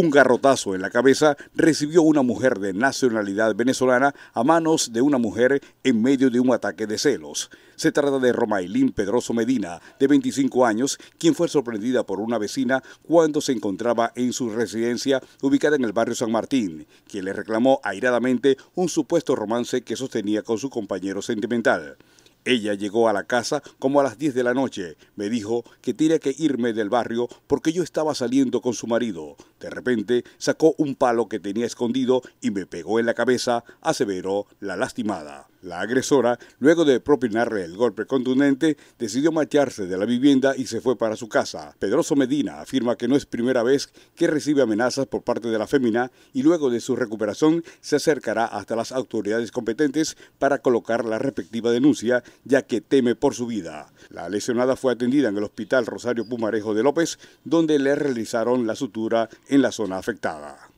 Un garrotazo en la cabeza recibió una mujer de nacionalidad venezolana a manos de una mujer en medio de un ataque de celos. Se trata de Romailín Pedroso Medina, de 25 años, quien fue sorprendida por una vecina cuando se encontraba en su residencia ubicada en el barrio San Martín, quien le reclamó airadamente un supuesto romance que sostenía con su compañero sentimental. Ella llegó a la casa como a las 10 de la noche. Me dijo que tenía que irme del barrio porque yo estaba saliendo con su marido. De repente sacó un palo que tenía escondido y me pegó en la cabeza, aseveró la lastimada. La agresora, luego de propinarle el golpe contundente, decidió marcharse de la vivienda y se fue para su casa. Pedroso Medina afirma que no es primera vez que recibe amenazas por parte de la fémina y luego de su recuperación se acercará hasta las autoridades competentes para colocar la respectiva denuncia, ya que teme por su vida. La lesionada fue atendida en el Hospital Rosario Pumarejo de López, donde le realizaron la sutura en la zona afectada.